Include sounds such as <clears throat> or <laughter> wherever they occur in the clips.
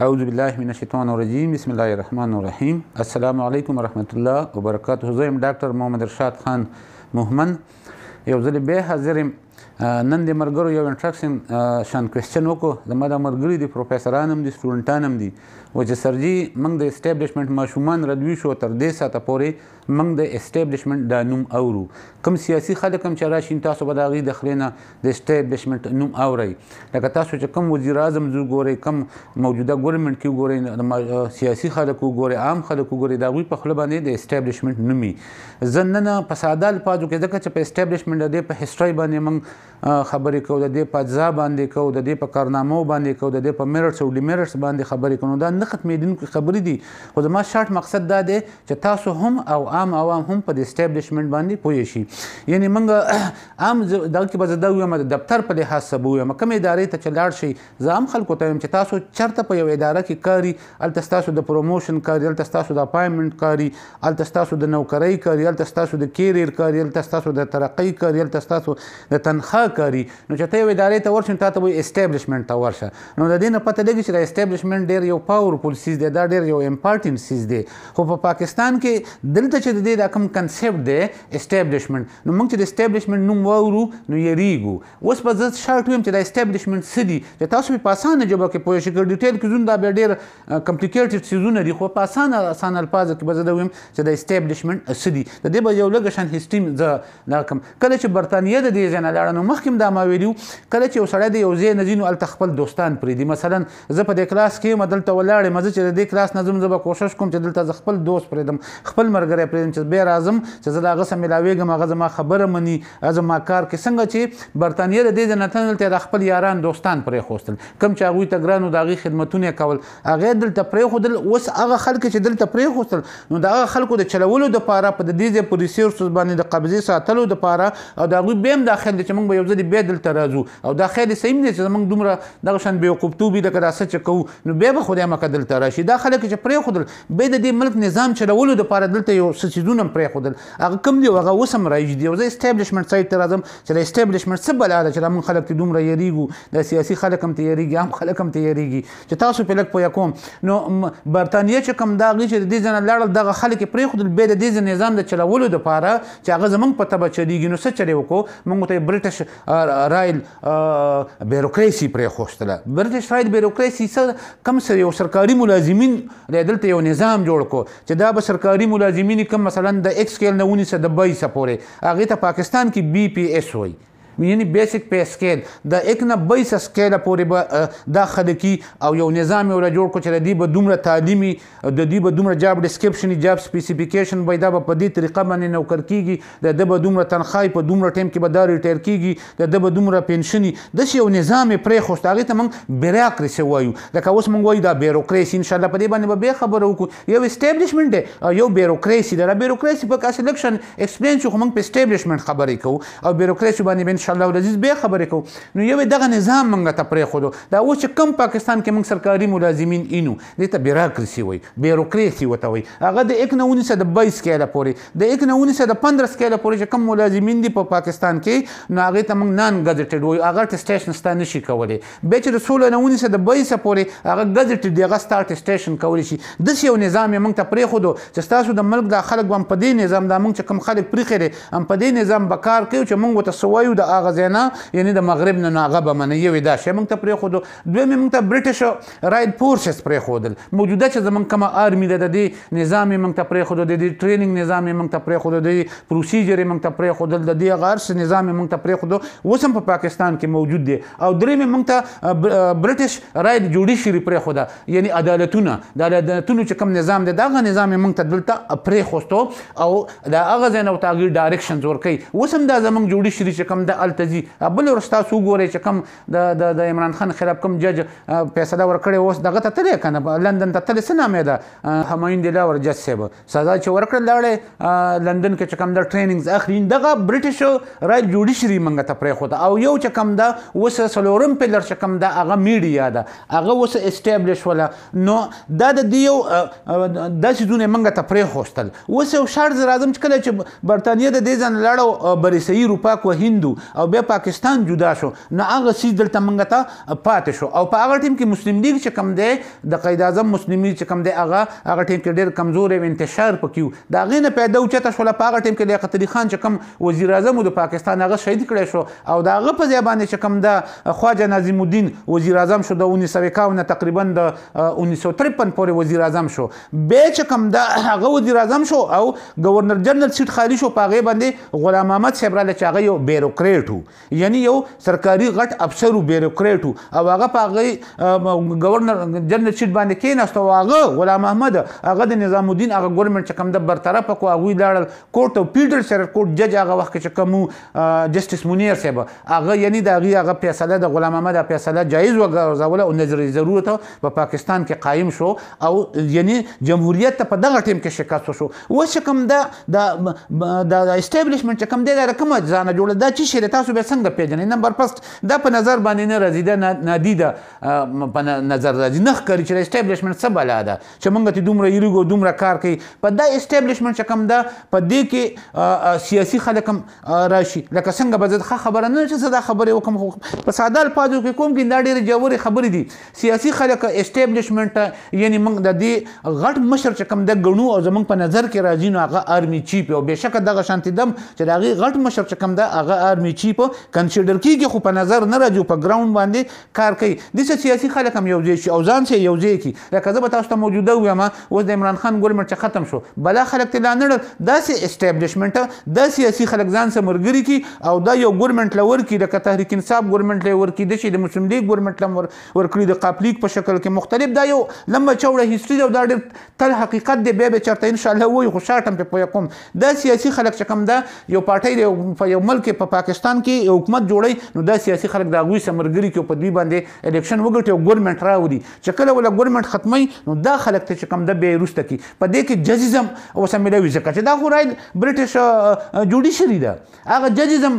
اعوذ بالله من الشیطان الرجیم بسم الله الرحمن الرحیم السلام علیکم ورحمت الله وبرکاته زه یم ډاکټر محمد ارشاد خان مهمن یو ځل به حاضر یم نن د مرګرو یو انټراکشن شان کوېسچن وکړو زما دا مرګري دي پروفیسران هم دي سټوډنټان هم دي و چې سرجي موږ د اسټیبلشمنت ماشومان ردوي شو تر دې ساعته پورې موږ د اسټیبلشمنت دا نوم اورو کوم سیاسي خلک هم چې راشین تاسو به د هغې د خولې نه د اسټیبلشمنت نوم اورئ لکه تاسو چې کوم وزیر اعظم زو ګورئ کوم موجوده ګورنمنټ کې وګورئ سیاسي خلک وګورئ عام خلک وګورئ د هغوی په خوله باندې د اسټیبلشمنت نومي زه نن په ساده الفاظو کې ځکه چې په اسټیبلشمنت د دې په هسټرۍ باندې موږ خبرې کو د دې په اجزا باندې کو د دې په کارنامو باندې کو د دې په میرټس او ډیمیرټس باندې خبرې کو نو دا نه ختمېدونکې خبرې دي خو زما شارټ مقصد دا دی چې تاسو هم او عام عوام هم په د اسټیبلشمنټ باندې پوه شي یعنې موږ <coughs> عام دغه کې به زه دا وایم د دفتر په لحاظ څه به ووایم کومې ادارې ته چې لاړ شئ زه هم خلکو ته وایم چې تاسو چېرته په یوه اداره کې کاري هلته ستاسو د پروموشن کاري هلته ستاسو د اپاینټمنټ کاري هلته ستاسو د نوکرۍ کاري هلته ستاسو د کیریر کاري هلته ستاسو د ترقۍ کاري هلته ستاسو د تنخوا ښه کاری نو چې ته یو ادارې ته ورشې نو تا ته وایي اسټیبلشمنټ ته ورشه نو د دې نه پته لګي چې دا اسټیبلشمنټ ډېر یو پاورفل سیز دی دا ډېر یو امپارټنټ سیز دی خو په پاکستان کې دلته چې د دې دا کوم کنسپټ دی اسټیبلشمنټ نو موږ چې د اسټیبلشمنټ نوم واورو نو یریږو اوس په زه شارټ ویم چې دا اسټیبلشمنټ څه دي چې تاسو په اسانه جبه کې پوه شئ که ډیټیل کې ځون دا بیا ډېر کمپلیکیټډ سیزونه دي خو په اسانه اسانه الفاظو کې به زه دا ویم چې د اسټیبلشمنټ څه دي د دې به یو لږ شان هیستري زه دا کوم کله چې برتانیې د دې ځای نه لاړه نو مخکې دا ما ویلو کله چې یو سړی د یو ځای نه ځینو هلته خپل دوستان پرېږدي مثلا زه په دې کلاس کې یم دلته ولاړ یم زه چې د دې کلاس نه ځم زه به کوشش کوم چې دلته زه خپل دوست پرېږدم خپل ملګری پرېږدم چې بیا راځم چې زه د هغه سره ملاوېږم هغه زما خبره مني هغه زما کار کې څنګه چې برطانیه د دې نه تلته د خپل یاران دوستان پرې خوستل کم چې هغه ته ګرانو د هغه خدمتونه کول هغه دلته پرې خودل اوس هغه خلک چې دلته پرې خوستل نو د هغه خلکو د چلولو د پاره په پا دې ځای پر ریسورسز باندې د قبضه ساتلو د پاره او د هغه بیم داخل چې موږ به یو ځلې بیا دلته راځو او دا خیر صحیح نه چې موږ دومره دغه شان بیوقوفتوب دي لکه دا څه چې کوو نو بیا به خدای مکه دلته راشي دا خلک چې پرېښودل بیا د دې ملک نظام چلولو دپاره دلته یو څه څیزونه هم پرېښودل هغه کوم دي هغه اوس هم راځي دی او زه اسټیبلشمنټ سایډ ته راځم چې د اسټیبلشمنټ څه بلا ده چې دا موږ خلک ته دومره یریږو د سیاسي خلک هم تیریږي عام خلک هم تیریږي چې تاسو په لک پوه کوم نو برتانیې چې کوم دا غي چې د دې ځنه لاړل دغه خلک پرېښودل به د دې نظام د چلولو لپاره چې هغه زمنګ په تبه چلیږي نو څه چلی وکړو موږ ته برټش برټش رایل بیروکراسي پرې خوشتله برټش رایل بیروکراسي څه کم سره یو سرکاري ملازمین دلته یو نظام جوړ کو چې دا به سرکاري ملازمین کم مثلا د ایکس کیل نه ونیسه د 22 پورې هغه ته پاکستان کې بي پی اس وایي یعنی بیسیک پی سکیل د 91 سکیل پورې به دا خلکی او یو نظام یو جوړ کو چې د دې به دومره تعلیمي د دې به دومره جاب ډسکرپشن جاب سپیسیفیکیشن به دا په دې طریقه باندې نوکر کیږي د دې به دومره تنخواه په دومره ټیم کې به دا ریټایر کیږي د دې به دومره پنشني د یو نظام پرې خوست هغه ته موږ بیروکراسي وایو لکه اوس موږ وایو دا بیروکراسي ان شاء الله په دې باندې به خبرو وکړو یو اسټابلیشمنت دی یو بیروکراسي دا بیروکراسي په کاسه الیکشن ایکسپلین شو موږ په اسټابلیشمنت خبرې کوو او بیروکراسي باندې شاء الله العزيز به خبرې کوو نو یو دغه نظام موږ ته پرېښودو دا اوس چې کم پاکستان کې موږ سرکاري ملازمین اینو دې ته بیوروکراسي وایي بیوروکراسي ورته وایي هغه د یک نه اونیسه د بایس کاله پورې د یک نه اونیسه د پندرس کاله پورې چې کم ملازمین دي په پاکستان کې نو هغې ته موږ نان ګزټډ وایو هغه ټسټیشن ستا نه شي کولی بیا چې د سوله نه اونیسه د بایسه پورې هغه ګزټ دی هغه ستا ټسټیشن کولی شي داسې یو نظام یې موږ ته پرېښودو چې ستاسو د ملک دا خلک به هم په دې نظام دا موږ چې کوم خلک پرېښی دی هم په دې نظام به کار کوي چې موږ ورته څه وایو د هغه زینا یعنی د مغرب نه ناغه به منه یوې دا شی موږ ته پرېښودو دویم یې موږ ته برټش راید فورسز پرېښودل موجوده چې زمونږ کومه آرمي ده د دې نظام یې موږ ته پرېښودو د دې ټریننګ نظام یې موږ ته پرېښودو د دې پروسیجر یې موږ ته پرېښودل د دې هغه هر څه نظام یې موږ ته پرېښودو اوس هم په پاکستان کې موجود دی او درېیم یې موږ ته برټش راید جوډیشري پرېښوده یعنی عدالتونه د عدالتونو چې کوم نظام دی دغه نظام یې موږ ته دلته پرېښوستو او د هغه ځای نه ورته هغوی ډایرکشنز ورکوي اوس هم دا زموږ جوډیشري چې کوم د التزي بل ورستا سو ګوري چې کم د د عمران خان خلاف کم جج فیصله ورکړې اوس دغه ته تلې کنه لندن ته تلې سنا مې ده همایون دی لاور جج سیب سزا چې ورکړل لاړې لندن کې چې کم د ټریننګز اخرین دغه برټش رایل جوډیشري منګه ته پرې خو او یو چې کم ده وس سلورم پلر چې کم ده هغه میډیا ده هغه وس استابلیش ولا نو دا د دیو داسې دونه منګه ته پرې خوستل وس یو شرط راځم چې کله چې برتانیې د دې ځان لاړو بریسي اروپا کو هندو او بیا پاکستان جدا شو نه هغه سیس دلته مونږ ته پاتې شو او په هغه ټیم کې مسلم لیگ چې کم دی د قائد اعظم مسلم لیگ چې کم دی هغه هغه ټیم کې ډېر کمزور او انتشار پکې دا غینه پیدا اوچته شو په هغه ټیم کې لیاقت علي خان چې کم وزیر اعظم د پاکستان هغه شهید کړی شو او دا هغه په ځای باندې چې کم ده خواجه نظیم الدین وزیر اعظم شو د 1951 تقریبا د 1953 پورې وزیر اعظم شو به چې کم ده هغه وزیر اعظم شو او گورنر جنرال سیټ خالی شو پاغه باندې غلام احمد صاحب را لچاغه یو بیروکریټ بیوروکریټ وو یعنی یو سرکاري غټ افسر وو بیوروکریټ وو او هغه په هغه گورنر جنرال شیټ باندې کېناست او هغه غلام احمد هغه د نظام الدین هغه ګورنمنټ چې کوم د برطرف کو هغه لاړل کوټ او پیډل سره کوټ جج هغه وخت چې کوم جسټس منیر صاحب هغه یعنی د هغه فیصله د غلام احمد فیصله جایز وګرځول او نظر ضرورت په پاکستان کې قایم شو او یعنی جمهوریت ته په دغه ټیم کې شکست شو و چې کوم دا د د استابلیشمنت کوم دی دا کوم ځان جوړ دا چې شي چې تاسو به څنګه پیژنئ نمبر پست دا په نظر باندې نه راځي دا نادیده په نظر راځي نه ښکاري چې اسټیبلشمنت څه بلا ده چې موږ ته دومره یریږو دومره کار کوي په دا اسټیبلشمنت چې کوم ده په دې کې سیاسي خلک هم راشي لکه څنګه به زه ښه خبره نه چې دا خبره وکم خو په ساده الفاظو کې کوم کې دا ډېرې جوړې خبرې دي سیاسي خلک اسټیبلشمنت یعنی موږ د دې غټ مشر چې کوم د غنو او زمونږ په نظر کې راځي نو هغه آرمی چیپ او بهشکه دغه شانتي دم چې دغه غټ مشر چې کوم ده هغه آرمی چې په کنسیډر کیږي خو په نظر نه راځي په ګراوند باندې کار کوي د سیاسي خلک هم یو ځای شي او ځان سره یو ځای کی لکه زه به تاسو ته موجوده وایم اوس د عمران خان ګورمنټ چې ختم شو بل خلک ته نه داسې اسټابلیشمنت د سیاسي خلک ځان سره مرګري کی او دا یو ګورمنټ لور کی د تحریک انصاف ګورمنټ لور کی د شي د مسلم لیگ ګورمنټ لور ورکړي د قاپلیک په شکل کې مختلف دا یو لمبه چوړه هیستوري دا ډېر تل حقیقت دی به چرته ان شاء الله وای خوشاټم په کوم دا سیاسي خلک چې کوم دا یو پارټي دی په یو ملک په پاکستان پاکستان کې حکومت جوړي نو دا سیاسي خلک د هغوی سمرګري کې په دوی باندې الیکشن وګټي او ګورنمنت راوړي چې کله ولا ګورنمنت ختمي نو دا خلک ته چې کم د به روسته کی په دې کې ججزم اوس ملوي ځکه چې دا خو راي برټش جوډیشري ده هغه ججزم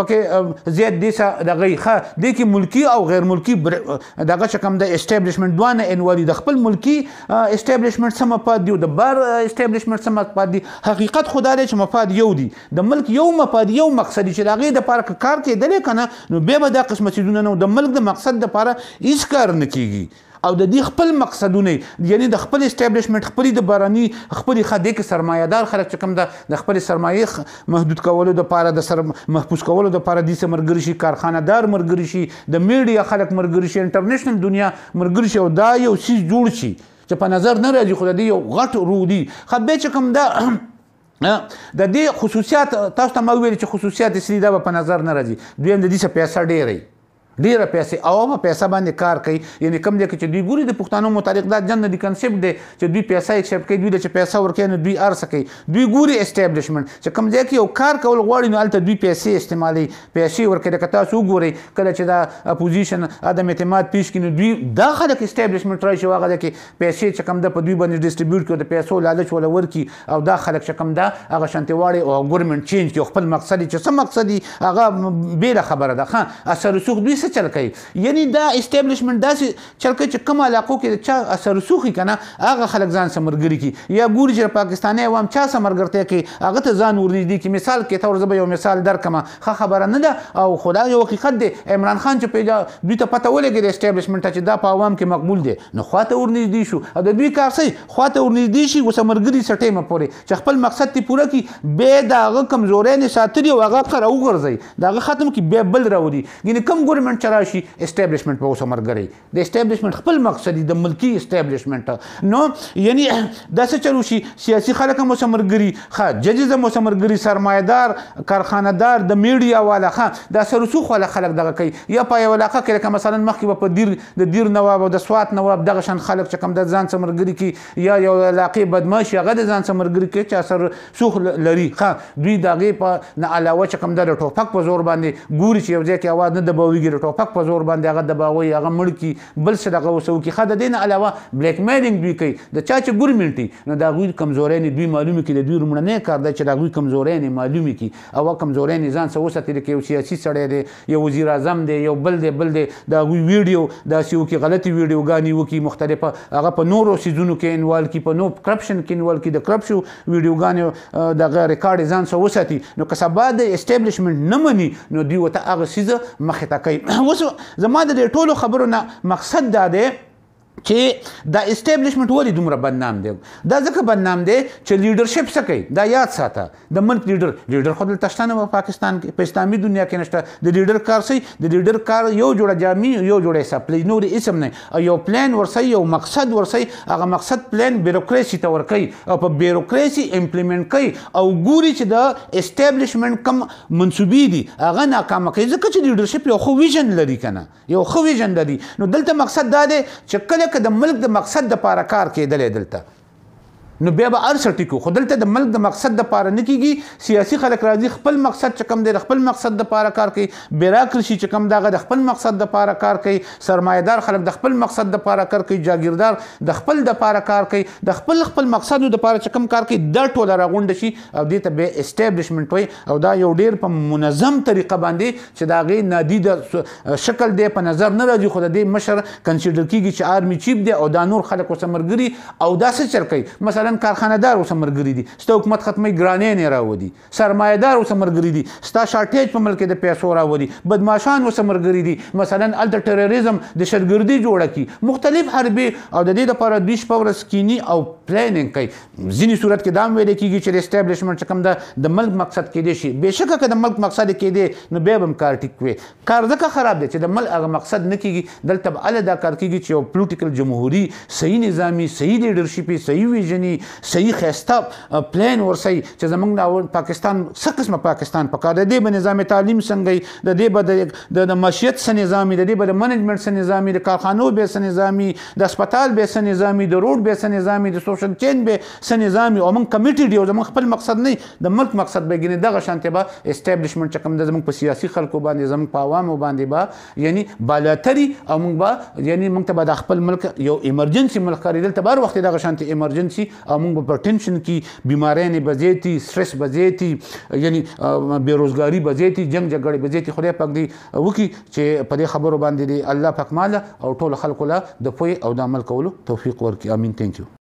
پکې زیات دي دغه ښه د کې ملکی او غیر ملکی دغه شکم د اسټابلیشمنت دوانه انوالي د خپل ملکی اسټابلیشمنت سم پاد دی د بار اسټابلیشمنت سم پاد دی حقیقت خدای چې مفاد یو دی د ملک یو مفاد یو مقصد چې چې داغه د پارک کار کېدلې کنه نو به به دا قسمه چیزونه نو د ملک د مقصد د پاره هیڅ کار نه کیږي او د دې خپل مقصدونه یعنی د خپل اسټابلیشمنت خپل د بارانی خپل خدای کې سرمایدار خلک چې کوم د خپل سرمایې محدود کولو د پاره د سر محفوظ کولو د پاره د سمرګری شي کارخانه دار مرګری شي د میډیا خلک مرګری شي انټرنیشنل دنیا مرګری شي او دا یو سیس جوړ شي چې په نظر نه راځي خو د یو غټ رودي خبه چې کوم دا <clears throat> د دې خصوصیات تاسو ته ما ویل چې خصوصیات یې سړي دا په نظر نه راځي دویم د دې څخه پیسې ډېرې ډیره پیسې او په پیسې باندې کار کوي یعنی کم دی چې دوی ګوري د پښتنو متعلق دا جن دی کنسپټ دی چې دوی پیسې ایکسپټ کوي دوی د پیسې ورکې نه دوی ارس کوي دوی ګوري اسټابلیشمنت چې کم ځای کې یو کار کول غواړي نو الته دوی پیسې استعمالي پیسې ورکې د تاسو ګوري کله چې دا اپوزیشن ادم اعتماد پیش کینو دوی دا خلک اسټابلیشمنت راځي واغه کې پیسې چې کم د په دوی باندې ډیسټریبیوټ کړي د پیسو لالچ ولا ورکی او دا خلک چې کم دا هغه شانتیواړي او ګورمنټ چینج خپل مقصد چې څه مقصد هغه بیره خبره ده خان اثر رسوخ دوی څه چل کوي یعنی دا اسټابلیشمنت داسې چل کوي چې کوم علاقو کې چا اثر سوخي کنه هغه خلک ځان سمرګري کی یا ګور چې پاکستاني عوام چا سمرګرته کوي هغه ته ځان ورنږدې کی مثال کې تور زبې یو مثال درکمه خه خبره نه ده او خدای یو حقیقت دی عمران خان چې پیدا دوی ته پته ولګي د اسټابلیشمنت چې دا په عوام کې مقبول دی نو خواته ورنږدې شو او د دوی کار سي خواته ورنږدې شي وسمرګري سټې مپوري چې خپل مقصد ته پوره کی به دا کمزورې نه ساتري او هغه قر او غرزي دا ختم کی به بل راوړي یعنی کم ګورم اسټابلیشمنت چر راشي اسټابلیشمنت به اوس مرګري د اسټابلیشمنت خپل مقصد د ملکی اسټابلیشمنت نو یعنی داسې چلو شي سیاسي خلک هم اوس مرګري ها ججز هم اوس مرګري سرمایدار کارخانه‌دار د میډیا والا ها د سرسوخ والا خلک دغه کوي یا په یو علاقه کې لکه مثلا مخکې په دیر د دیر نواب او د سوات نواب دغه شان خلک چې کوم د ځان سمرګري کی یا یو علاقې بدمعش هغه د ځان سمرګري کې چې اثر سوخ لري ها دوی دغه په نه علاوه چې کوم د ټوپک په زور باندې ګوري چې یو ځای کې आवाज نه دبويږي د ټوپک په زور باندې هغه دباوي هغه مړ کی بل څه دغه وسو کی خا د دین علاوه بلیک میلینګ دوی کوي د چا چې ګورمنټي نو دا غوی کمزورې نه دوی معلومه کی د دوی رمړنه کار دی چې دا غوی کمزورې نه معلومه کی او کمزورې نه ځان سوسه تل کې یو سیاسي سړی دی یو وزیر اعظم دی یو بل دی بل دی دا غوی ویډیو دا سیو کې غلطي ویډیوګانی وکي مختلفه هغه په نورو سيزونو کې انوال کی په نو کرپشن کې انوال کی د کرپشن ویډیوګانی دغه ریکارډ ځان سوسه نو که سبا د اسټابلیشمنت نه مني نو دوی وته هغه سیزه مخې ته کوي اوس زما د ټولو خبرو نه مقصد دا دی چې دا استابلیشمنت ولې دومره بدنام دی دا ځکه بدنام دی چې لیډرشپ څه کوي دا یاد ساته د ملک لیډر لیډر خو دلته شته نه په پاکستان کې په اسلامي دنیا کې نشته د لیډر کار سي د لیډر کار یو جوړه جامې یو جوړه سپلی نور اسم نه یو پلان ورسي یو مقصد ورسي هغه مقصد پلان بیوروکراسي ته ور کوي او په بیوروکراسي امپلیمنت کوي او ګوري چې د استابلیشمنت کم منسوبې دي هغه ناکامه کوي ځکه چې لیډرشپ یو خو ویژن لري کنه یو خو ویژن لري نو دلته مقصد دا دی چې نه که د ملک د مقصد د پاره کار کېدلې دلته نو بیا به ارسه ټکو خو دلته د ملک د مقصد د پاره نه کیږي سیاسي خلک راځي خپل مقصد چې کم دی خپل مقصد د پاره کار کوي بیراکرسي چې کم دغه د خپل مقصد د پاره کار کوي سرمایدار خلک د خپل مقصد د پاره کار کوي جاګیردار د خپل د پاره کار کوي د خپل خپل مقصد د پاره چې کم کار کوي د ټوله راغونډ شي او دې ته به اسټابلیشمنت وي او دا یو ډیر په منظم طریقه باندې چې دا غي نادیده شکل دی په نظر نه راځي خو د دې مشر کنسیډر کیږي چې آرمی چیپ دی او دا نور خلک وسمرګري او دا څه چرکي مثلا ډالرن کارخانه دار اوس مرګري دي ستا حکومت ختمي ګرانې نه راودي سرمایه دار اوس مرګري دي ستا شارټیج په ملک د پیسو راودي بدمعشان اوس مرګري دي مثلا ال د ټیرریزم د شرګردي جوړه کی مختلف حربي او د دې لپاره د شپور سکینی او پلانینګ کوي ځینې صورت کې دا هم ویل کیږي چې استابلیشمنت چې کوم ده د ملک مقصد کې دي شي بهشکه که د ملک مقصد کې دي نو به هم کار ټیک وي کار ځکه خراب دی چې د ملک هغه مقصد نه کیږي دلته به ال دا کار کیږي چې یو پولیټیکل جمهوریت صحیح نظامی صحیح لیډرشپ صحیح ویژني صحیح خسته پلان ورسي چې زمونږ د پاکستان څه قسمه پاکستان په کار دی به نظام تعلیم څنګه د دې به د معیشت سره نظامی د دې به د منیجمنت سره نظامی د کارخانو به سره نظامی د هسپتال به سره نظامی د روډ به سره نظامی د سوشل چین به سره نظامی او موږ کمیټي دی او زمونږ خپل مقصد نه د ملک مقصد به ګینه دغه شانته به استابلیشمنت چکم د زمونږ په سیاسي خلکو باندې زمونږ په عوامو باندې به یعنی بالاتري او موږ به یعنی موږ ته به د خپل ملک یو ایمرجنسي ملک کاری دلته بار وخت دغه شانته ایمرجنسي موږ په ټینشن کې بیمارۍ نه بزېتی سټرس بزېتی یعنی بیروزګاری بزېتی جنگ جګړه بزېتی خدای پاک دی وکي چې په دې خبرو باندې الله پاک مال او ټول خلکو له د پوي او د عمل کولو توفیق ورکړي امين ثانک یو